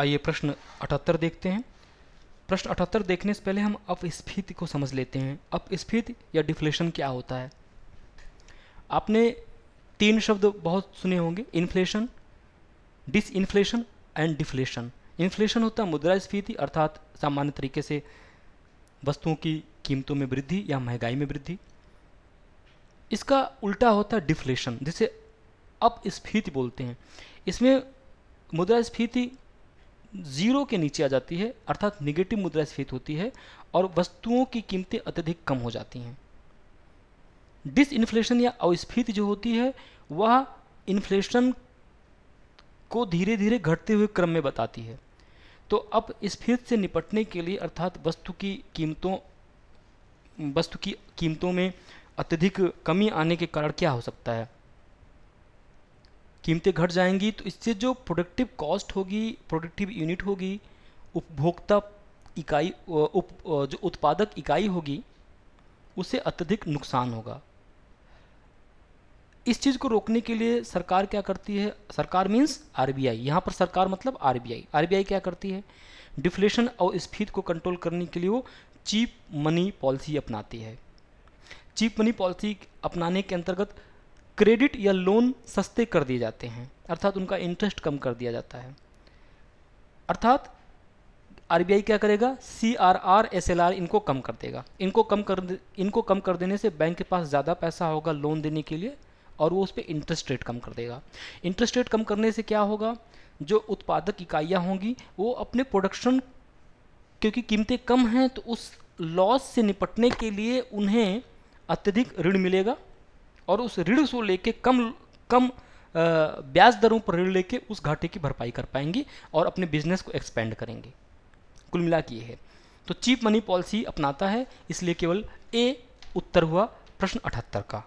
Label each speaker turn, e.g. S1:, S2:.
S1: आइए प्रश्न 78 देखते हैं प्रश्न 78 देखने से पहले हम अपस्फीति को समझ लेते हैं अपस्फीति या डिफ्लेशन क्या होता है आपने तीन शब्द बहुत सुने होंगे inflation disinflation and deflation inflation होता है मुद्रास्फीति अर्थात सामान्य तरीके से वस्तुओं की कीमतों में वृद्धि या महंगाई में वृद्धि इसका उल्टा होता है डिफ्लेशन जिसे अपस्फीति बोलते हैं इसमें मुद्रास्फीति जीरो के नीचे आ जाती है अर्थात निगेटिव मुद्रास्फीति होती है और वस्तुओं की कीमतें अत्यधिक कम हो जाती हैं डिस इन्फ्लेशन या अस्फीति जो होती है वह इन्फ्लेशन को धीरे धीरे घटते हुए क्रम में बताती है तो अब स्फीत से निपटने के लिए अर्थात वस्तु की कीमतों वस्तु की कीमतों में अत्यधिक कमी आने के कारण क्या हो सकता है कीमतें घट जाएंगी तो इससे जो प्रोडक्टिव कॉस्ट होगी प्रोडक्टिव यूनिट होगी उपभोक्ता इकाई उप जो उत्पादक इकाई होगी उसे अत्यधिक नुकसान होगा इस चीज़ को रोकने के लिए सरकार क्या करती है सरकार मीन्स आरबीआई यहाँ पर सरकार मतलब आरबीआई आरबीआई क्या करती है डिफ्लेशन और स्फीत को कंट्रोल करने के लिए वो चीप मनी पॉलिसी अपनाती है चीप मनी पॉलिसी अपनाने के अंतर्गत क्रेडिट या लोन सस्ते कर दिए जाते हैं अर्थात उनका इंटरेस्ट कम कर दिया जाता है अर्थात आरबीआई क्या करेगा C R R S L R इनको कम कर देगा इनको कम कर इनको कम कर देने से बैंक के पास ज़्यादा पैसा होगा लोन देने के लिए और वो उस पर इंटरेस्ट रेट कम कर देगा इंटरेस्ट रेट कम करने से क्या होगा जो उत्पादक इकाइयाँ होंगी वो अपने प्रोडक्शन क्योंकि कीमतें कम हैं तो उस लॉस से निपटने के लिए उन्हें अत्यधिक ऋण मिलेगा और उस ऋण को लेके कम कम ब्याज दरों पर ऋण लेके उस घाटे की भरपाई कर पाएंगे और अपने बिजनेस को एक्सपेंड करेंगे कुल मिला के ये है तो चीप मनी पॉलिसी अपनाता है इसलिए केवल ए उत्तर हुआ प्रश्न अठहत्तर का